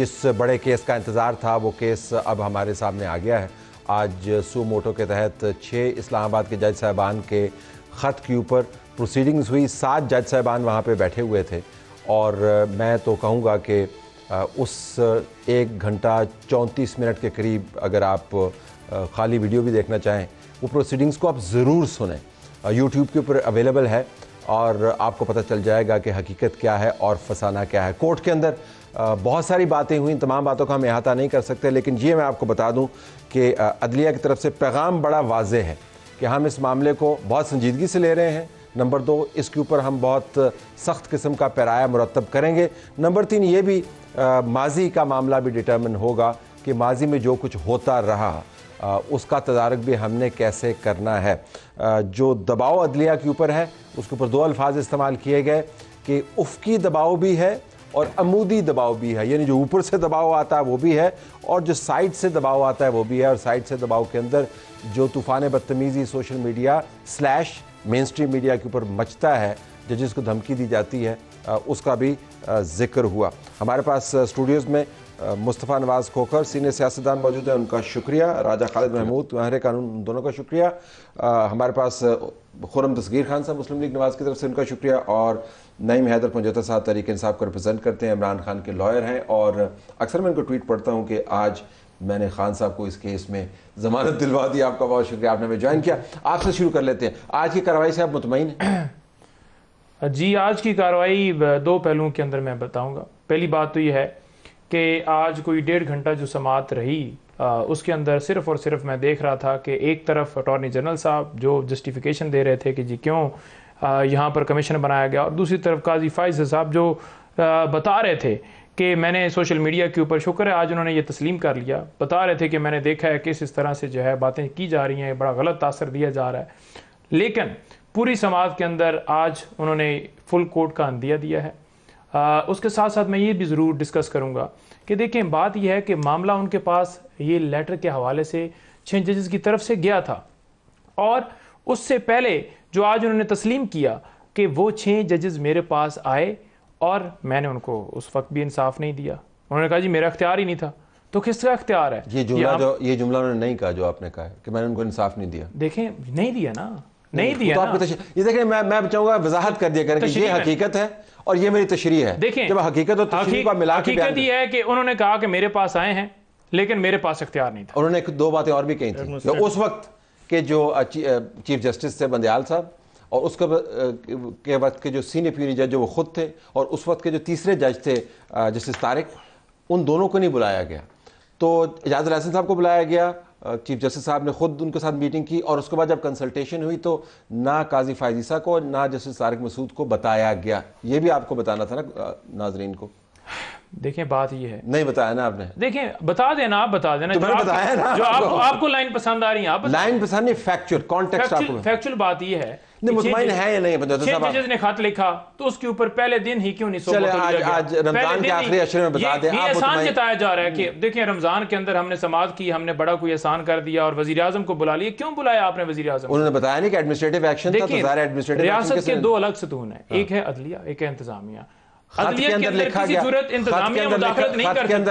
जिस बड़े केस का इंतज़ार था वो केस अब हमारे सामने आ गया है आज सू मोटो के तहत छः इस्लामाबाद के जज साहबान के ख़त के ऊपर प्रोसीडिंग्स हुई सात जज साहबान वहाँ पे बैठे हुए थे और मैं तो कहूँगा कि उस एक घंटा चौंतीस मिनट के करीब अगर आप खाली वीडियो भी देखना चाहें वो प्रोसीडिंग्स को आप ज़रूर सुने यूट्यूब के ऊपर अवेलेबल है और आपको पता चल जाएगा कि हकीकत क्या है और फसाना क्या है कोर्ट के अंदर बहुत सारी बातें हुई तमाम बातों का हम अहाता नहीं कर सकते लेकिन ये मैं आपको बता दूँ कि अदलिया की तरफ से पैगाम बड़ा वाज है कि हम इस मामले को बहुत संजीदगी से ले रहे हैं नंबर दो इसके ऊपर हम बहुत सख्त किस्म का पैराया मुरतब करेंगे नंबर तीन ये भी माजी का मामला भी डिटर्मिन होगा कि माजी में जो कुछ होता रहा आ, उसका तदारक भी हमने कैसे करना है आ, जो दबाव अदलिया के ऊपर है उसके ऊपर दो अल्फाज इस्तेमाल किए गए कि उफकी दबाव भी है और अमूदी दबाव भी है यानी जो ऊपर से दबाव आता है वो भी है और जो साइड से दबाव आता है वो भी है और साइड से दबाव के अंदर जो तूफान बदतमीज़ी social media slash main stream media के ऊपर मचता है जजिस को धमकी दी जाती है उसका भी जिक्र हुआ हमारे पास स्टूडियोज़ में मुस्तफ़ा नवाज़ खोखर सीनियर सियासतदान मौजूद हैं उनका शुक्रिया राजा खालिद महमूद महर कानून दोनों का शुक्रिया आ, हमारे पास खुरम तस्गीर खान साहब मुस्लिम लीग नवाज़ की तरफ से उनका शुक्रिया और नईम हैदर पंजोता साहब तरीके इंसाफ को रिप्रजेंट करते हैं इमरान खान के लॉयर हैं और अक्सर मैं उनको ट्वीट पढ़ता हूँ कि आज मैंने खान साहब को इस केस में ज़मानत दिलवा दी आपका बहुत शुक्रिया आपने हमें ज्वाइन किया आपसे शुरू कर लेते हैं आज की कार्रवाई से आप मुतमिन हैं जी आज की कार्रवाई दो पहलुओं के अंदर मैं बताऊँगा पहली बात तो यह है कि आज कोई डेढ़ घंटा जो समात रही आ, उसके अंदर सिर्फ और सिर्फ मैं देख रहा था कि एक तरफ अटॉर्नी जनरल साहब जो जस्टिफिकेशन दे रहे थे कि जी क्यों यहाँ पर कमीशन बनाया गया और दूसरी तरफ काजी फाइज साहब जो आ, बता रहे थे कि मैंने सोशल मीडिया के ऊपर शुक्र है आज उन्होंने ये तस्लीम कर लिया बता रहे थे कि मैंने देखा है किस इस तरह से जो है बातें की जा रही हैं बड़ा गलत असर दिया जा रहा है लेकिन पूरी समाज के अंदर आज उन्होंने फुल कोर्ट का अंदिया दिया है उसके साथ साथ मैं ये भी ज़रूर डिस्कस करूँगा कि देखें बात यह है कि मामला उनके पास ये लेटर के हवाले से छः जजेस की तरफ से गया था और उससे पहले जो आज उन्होंने तस्लीम किया कि वो छः जजेस मेरे पास आए और मैंने उनको उस वक्त भी इंसाफ नहीं दिया उन्होंने कहा जी मेरा अख्तियार ही नहीं था तो किसका अख्तियार है ये जुमला जो ये जुमला उन्होंने नहीं कहा जो आपने कहा है कि मैंने उनको इंसाफ नहीं दिया देखें नहीं दिया ना नहीं दिया तो आपको तश... ये देखिए मैं मैं चाहूंगा वजाहत कर दिया करें ये हकीकत है और ये मेरी तशरी है देखें जब हकीकत और तशरी को मिला हकीकत ये है कि उन्होंने कहा कि मेरे पास आए हैं लेकिन मेरे पास अख्तियार नहीं था उन्होंने दो बातें और भी कही थी तो उस वक्त के जो चीफ जस्टिस थे बंदयाल साहब और उसके के वक्त के जो सीनियर प्यूनी जज जो वो खुद थे और उस वक्त के जो तीसरे जज थे जस्टिस तारिक उन दोनों को नहीं बुलाया गया तो इजाज़ रहसन साहब को बुलाया गया चीफ जस्टिस साहब ने खुद उनके साथ मीटिंग की और उसके बाद जब कंसल्टेशन हुई तो ना काजी फायजीसा को ना जस्टिस तारक मसूद को बताया गया ये भी आपको बताना था ना नाजरीन को देखें बात ये है नहीं बताया ना आपने देखें बता देना आप बता देना जो बताया ना जो आपको आपको लाइन पसंद आ रही है आप लाइन पसंद नहीं फैक्चुअल कॉन्टेक्ट आपको फैक्चुअल बात ये है नहीं है या नहीं तो साहब जजेस ने खत लिखा तो उसके ऊपर पहले दिन ही क्यों नहीं सोचा आज आज रमजान के आखिरी अशर में बता दे आप आसान जताया जा रहा है कि हम्म। देखिए रमजान के अंदर हमने समाज की हमने बड़ा कोई आसान कर दिया और वजी आजम को बुला लिया क्यों बुलाया आपने वजी आजम उन्होंने बताया नहीं कि एडमिनिस्ट्रेटिव एक्शन था तो रियासत के दो अलग सतून है हाँ। एक है अदलिया एक है इंतजामिया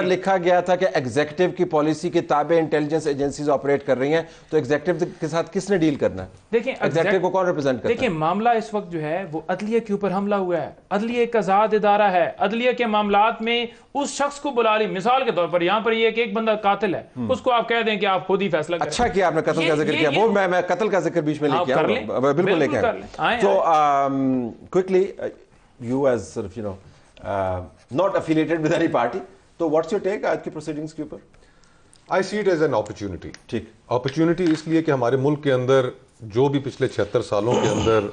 लिखा गया था कि एग्जेक्टिव की पॉलिसी के ताबे इंटेलिजेंस एजेंसीज ऑपरेट कर रही हैं तो एग्जेक्टिव के साथ किसने डील करना है एग्जेक्टिव को कौन रिप्रेजेंट करता देखिए मामला इस वक्त जो है वो अदलिया के ऊपर हमला हुआ है अदलिया एक आजाद इदारा है अदलिया के मामला में उस शख्स को बुला ली मिसाल के तौर पर यहाँ पर यह एक बंदा कातिल है हम्म। उसको आप कह दें कि आप खुद ही फैसला अच्छा किया आपने कत्ल का जिक्र किया वो मैं कत्ल का जिक्र बीच में लेके बिल्कुल लेके तो क्विकली यू एज सिर्फ you know not affiliated with any party तो व्हाट्स योर टेक आज की प्रोसीडिंग्स के ऊपर I see it as an opportunity ठीक अपॉर्चुनिटी इसलिए कि हमारे मुल्क के अंदर जो भी पिछले छिहत्तर सालों के अंदर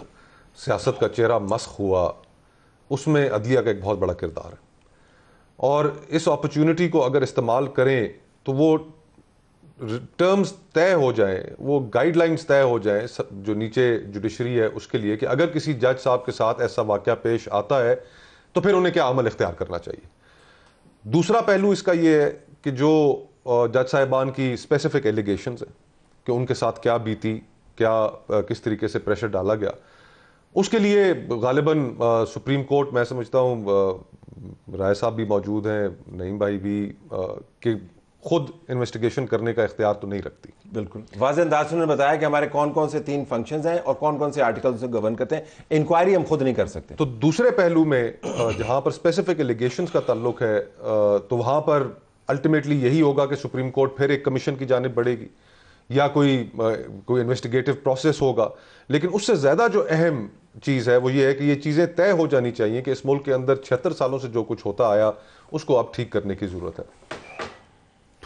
सियासत का चेहरा मस्क हुआ उसमें अदलिया का एक बहुत बड़ा किरदार है और इस अपॉर्चुनिटी को अगर इस्तेमाल करें तो वो टर्म्स तय हो जाएं वो गाइडलाइंस तय हो जाएं जो नीचे जुडिशरी है उसके लिए कि अगर किसी जज साहब के साथ ऐसा वाक्य पेश आता है तो फिर उन्हें क्या अमल इख्तियार करना चाहिए दूसरा पहलू इसका यह है कि जो जज साहिबान की स्पेसिफिक एलिगेशन हैं कि उनके साथ क्या बीती क्या किस तरीके से प्रेशर डाला गया उसके लिए गालिबा सुप्रीम कोर्ट मैं समझता हूँ राय साहब भी मौजूद हैं नईम भाई भी कि खुद इन्वेस्टिगेशन करने का इख्तियार तो नहीं रखती बिल्कुल वाज अंदाज उन्होंने बताया कि हमारे कौन कौन से तीन फंक्शंस हैं और कौन कौन से आर्टिकल उसे गवर्न करते हैं इंक्वायरी हम खुद नहीं कर सकते तो दूसरे पहलू में जहां पर स्पेसिफिक एलिगेशन का ताल्लुक है तो वहां पर अल्टीमेटली यही होगा कि सुप्रीम कोर्ट फिर एक कमीशन की जानब बढ़ेगी या कोई कोई इन्वेस्टिगेटिव प्रोसेस होगा लेकिन उससे ज़्यादा जो अहम चीज़ है वो ये है कि ये चीज़ें तय हो जानी चाहिए कि इस मुल्क के अंदर छिहत्तर सालों से जो कुछ होता आया उसको अब ठीक करने की ज़रूरत है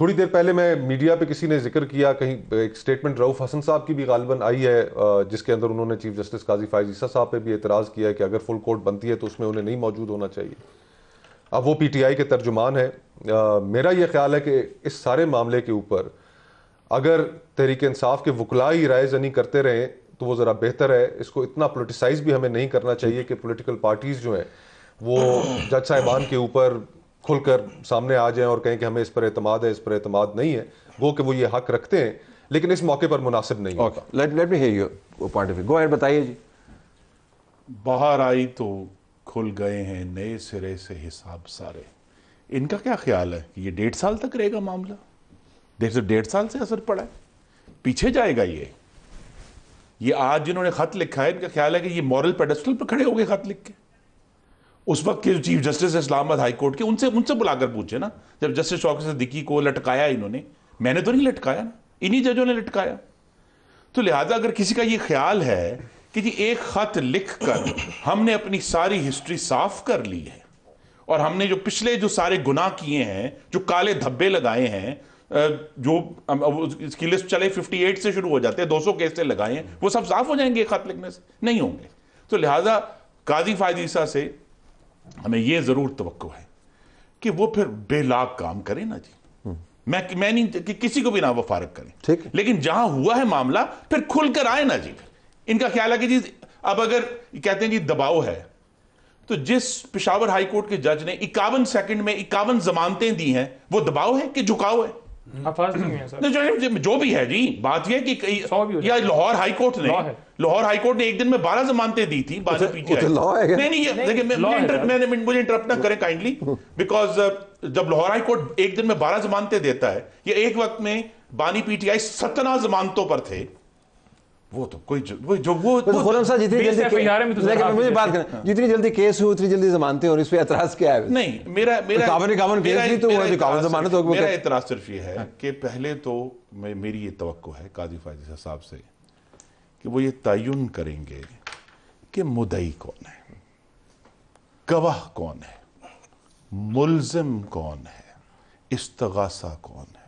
थोड़ी देर पहले मैं मीडिया पे किसी ने जिक्र किया कहीं एक स्टेटमेंट रऊफ हसन साहब की भी गालबन आई है जिसके अंदर उन्होंने चीफ जस्टिस काजी फायज ईसा साहब पे भी एतराज़ किया है कि अगर फुल कोर्ट बनती है तो उसमें उन्हें नहीं मौजूद होना चाहिए अब वो पीटीआई के तर्जुमान है आ, मेरा ये ख्याल है कि इस सारे मामले के ऊपर अगर तहरीक इंसाफ के वकलाई राय जनी करते रहें तो वो ज़रा बेहतर है इसको इतना पोलिटिसाइज भी हमें नहीं करना चाहिए कि पोलिटिकल पार्टीज़ जो हैं वो जज साहिबान के ऊपर खुलकर सामने आ जाएं और कहें कि हमें इस पर अतमाद है इस पर अतमाद नहीं है वो कि वो ये हक रखते हैं लेकिन इस मौके पर मुनासिब नहीं okay. होता लेट मी हियर बताइए जी बाहर आई तो खुल गए हैं नए सिरे से हिसाब सारे इनका क्या ख्याल है कि ये डेढ़ साल तक रहेगा मामला देख डेढ़ साल से असर पड़ा है पीछे जाएगा ये ये आज जिन्होंने खत लिखा है इनका ख्याल है कि ये मॉरल पेडस्टल पर खड़े हो गए खत लिख के उस वक्त के जो chief justice Islamabad high court के उनसे उनसे बुलाकर पूछे ना जब जस्टिस से दिक्की को लटकाया इन्होंने मैंने तो नहीं लटकाया ना इन्हीं जजों ने लटकाया तो लिहाजा अगर किसी का ये ख्याल है कि जी एक ख़त लिख कर हमने अपनी सारी हिस्ट्री साफ कर ली है और हमने जो पिछले जो सारे गुनाह किए हैं जो काले धब्बे लगाए हैं जो इसकी लिस्ट चले 58 से शुरू हो जाते हैं 200 केस से लगाए हैं वो सब साफ हो जाएंगे खत लिखने से नहीं होंगे तो लिहाजा काजी फायदीसा से हमें यह ज़रूर तो है कि वो फिर बेलाग काम करें ना जी मैं मैं नहीं कि, किसी को भी ना वो फारक करें ठीक लेकिन जहां हुआ है मामला फिर खुलकर आए ना जी फिर इनका ख्याल है कि जी अब अगर कहते हैं जी दबाव है तो जिस पिशावर हाईकोर्ट के जज ने इक्यावन सेकंड में इक्यावन जमानतें दी हैं वो दबाव है कि झुकाव है जो, जो भी है जी बात यह की या लाहौर हाई कोर्ट ने लाहौर हाई कोर्ट ने एक दिन में बारह जमानतें दी थी बारह अच्छा, पीछे तो नहीं नहीं मैंने मुझे इंटरप्ट ना करें काइंडली बिकॉज uh, जब लाहौर हाई कोर्ट एक दिन में बारह जमानतें देता है या एक वक्त में बानी पीटीआई सतना जमानतों पर थे वो तो कोई जो, जो वो, तो खोलम साहब जितनी जल्दी में तो लेकिन मुझे बात करना जितनी जल्दी केस हुई उतनी जल्दी जमानते और इस पर एतराज क्या है नहीं मेरा मेरा कावन कावन केस नहीं तो वो कावन जमानत तो मेरा एतराज सिर्फ ये है कि पहले तो मेरी ये तवक्को है काजी फाजी साहब से कि वो ये तयन करेंगे कि मुदई कौन है गवाह कौन है मुलजिम कौन है इस्तगासा कौन है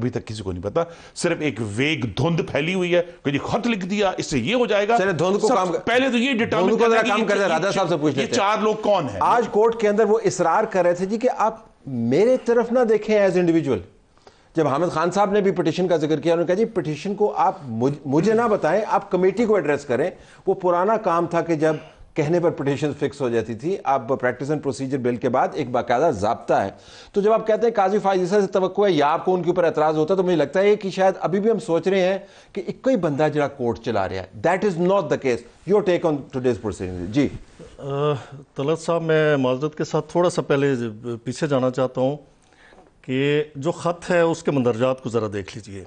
अभी तक किसी को नहीं पता सिर्फ एक वेग धुंध फैली हुई है कि जी खत लिख दिया इससे ये हो जाएगा धुंध को काम कर... पहले तो ये डिटर्मिन कर रहा काम कर रहा राजा साहब से पूछ लेते हैं चार लोग कौन है आज कोर्ट के अंदर वो इसरार कर रहे थे जी कि आप मेरे तरफ ना देखें एज इंडिविजुअल जब हामिद खान साहब ने भी पिटिशन का जिक्र किया उन्होंने कहा जी पिटिशन को आप मुझे ना बताएं आप कमेटी को एड्रेस करें वो पुराना काम था कि जब कहने पर पिटिशन फिक्स हो जाती थी अब प्रैक्टिस एंड प्रोसीजर बिल के बाद एक बाकायदा जबता है तो जब आप कहते हैं काजी फायजा से तो है या आपको उनके ऊपर एतराज़ होता है तो मुझे लगता है कि शायद अभी भी हम सोच रहे हैं कि एक ही बंदा जरा कोर्ट चला रहा है that is not the case your take on today's procedure जी तलत साहब मैं माजरत के साथ थोड़ा सा पहले पीछे जाना चाहता हूँ कि जो ख़त है उसके मंदरजात को ज़रा देख लीजिए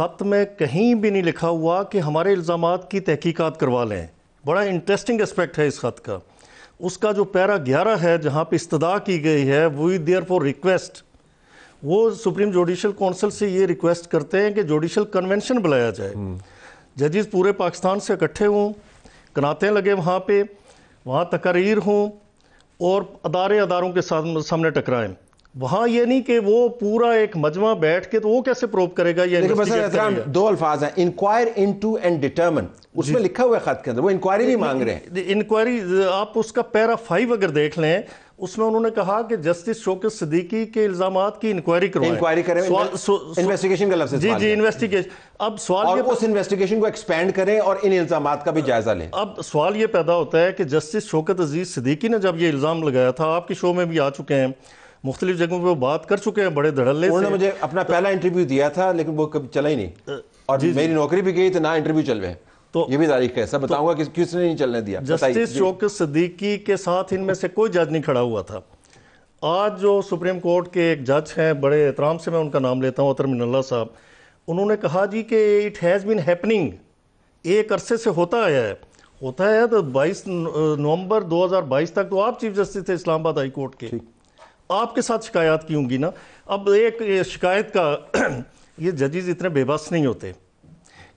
ख़त में कहीं भी नहीं लिखा हुआ कि हमारे इल्ज़ाम की तहकीकात करवा लें बड़ा इंटरेस्टिंग एस्पेक्ट है इस खत का उसका जो पैरा ग्यारह है जहाँ पर इस्तदा की गई है वी देयर फॉर रिक्वेस्ट वो सुप्रीम जुडिशल काउंसिल से ये रिक्वेस्ट करते हैं कि जुडिशल कन्वेंशन बुलाया जाए हम्म। जजेस पूरे पाकिस्तान से इकट्ठे हों कनातें लगे वहाँ पे वहाँ तकरीर हों और अदारे अदारों के सामने टकराएं वहां ये नहीं कि वो पूरा एक मजमा बैठ के तो वो कैसे प्रोव करेगा ये देखिए दो अल्फाज हैं इंक्वायर इनटू एंड डिटरमिन उसमें लिखा हुआ है खत के अंदर वो इंक्वायरी भी मांग रहे हैं इंक्वायरी आप उसका पैरा फाइव अगर देख लें उसमें उन्होंने कहा कि जस्टिस शोकत सिद्दीकी के इल्जाम की इंक्वायरी करो इंक्वायरी करें इन्वेस्टिगेशन का लफ्ज जी जी इन्वेस्टिगेशन अब सवाल ये उस इन्वेस्टिगेशन को एक्सपेंड करें और इन इल्जाम का भी जायजा लें अब सवाल ये पैदा होता है कि जस्टिस शोकत अजीज सिद्दीकी ने जब ये इल्ज़ाम लगाया था आपके शो में भी आ चुके हैं मुख्तलिफ जगहों पर बात कर चुके हैं बड़े धड़ल्ले उन्होंने मुझे अपना तो पहला इंटरव्यू दिया था लेकिन वो कभी चला ही नहीं और मेरी नौकरी भी गई तो ना इंटरव्यू चल रहे हैं तो ये भी तारीख है सब तो, बताऊंगा कि किसने नहीं चलने दिया जस्टिस चौक सदीकी के साथ इनमें से कोई जज नहीं खड़ा हुआ था आज जो सुप्रीम कोर्ट के एक जज हैं बड़े एहतराम से मैं उनका नाम लेता हूँ अतर मिनल्ला साहब उन्होंने कहा जी कि इट हैज़ बिन हैपनिंग एक अरसे से होता आया है होता है तो 22 नवंबर 2022 तक तो आप चीफ जस्टिस थे इस्लामाबाद हाई कोर्ट के आपके साथ शिकायत की होंगी ना अब एक शिकायत का ये जजेज इतने बेबस नहीं होते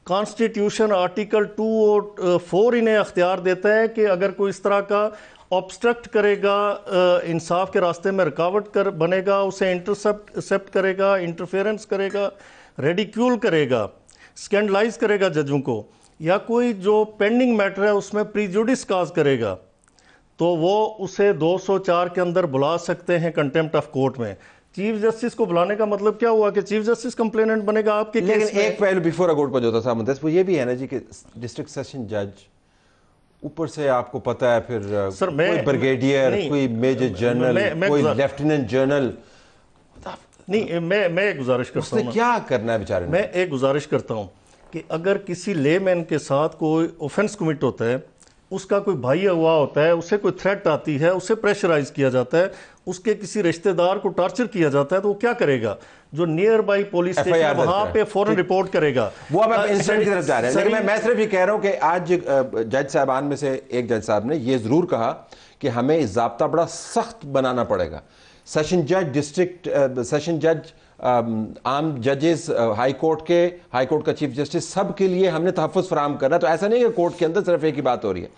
कॉन्स्टिट्यूशन आर्टिकल टू और फोर इन्हें अख्तियार देता है कि अगर कोई इस तरह का ऑब्स्ट्रक्ट करेगा इंसाफ के रास्ते में रुकावट कर बनेगा उसे इंटरसेप्ट करेगा इंटरफेरेंस करेगा रेडिक्यूल करेगा स्कैंडलाइज करेगा जजों को या कोई जो पेंडिंग मैटर है उसमें प्रीजुडिस काज करेगा तो वो उसे 204 के अंदर बुला सकते हैं कंटेम्प्ट ऑफ कोर्ट में चीफ जस्टिस को बुलाने का मतलब क्या हुआ कि चीफ जस्टिस कंप्लेनेंट बनेगा आपके लेकिन केस एक पहलू बिफोर कोर्ट पर जो था साहब वो ये भी है ना जी कि डिस्ट्रिक्ट सेशन जज ऊपर से आपको पता है फिर सर मैं कोई ब्रिगेडियर कोई मेजर जनरल कोई लेफ्टिनेंट जनरल नहीं मैं मैं एक गुजारिश करता हूँ क्या करना है बेचारे मैं एक गुजारिश करता हूँ कि अगर किसी लेमैन के साथ कोई ऑफेंस कमिट होता है उसका कोई भाई हुआ होता है उसे कोई थ्रेट आती है उसे प्रेशराइज किया जाता है उसके किसी रिश्तेदार को टॉर्चर किया जाता है तो वो क्या करेगा जो नियर बाई पुलिस वहां पे फॉरन रिपोर्ट करेगा वो अब इंसिडेंट की तरफ जा रहे हैं लेकिन मैं, मैं सिर्फ ये कह रहा हूं कि आज जज साहबान में से एक जज साहब ने ये जरूर कहा कि हमें जबता बड़ा सख्त बनाना पड़ेगा सेशन जज डिस्ट्रिक्ट सेशन जज आम जजेस हाई कोर्ट के हाई कोर्ट का चीफ जस्टिस सब के लिए हमने तहफ़ फराम करना तो ऐसा नहीं है कोर्ट के अंदर सिर्फ एक ही बात हो रही है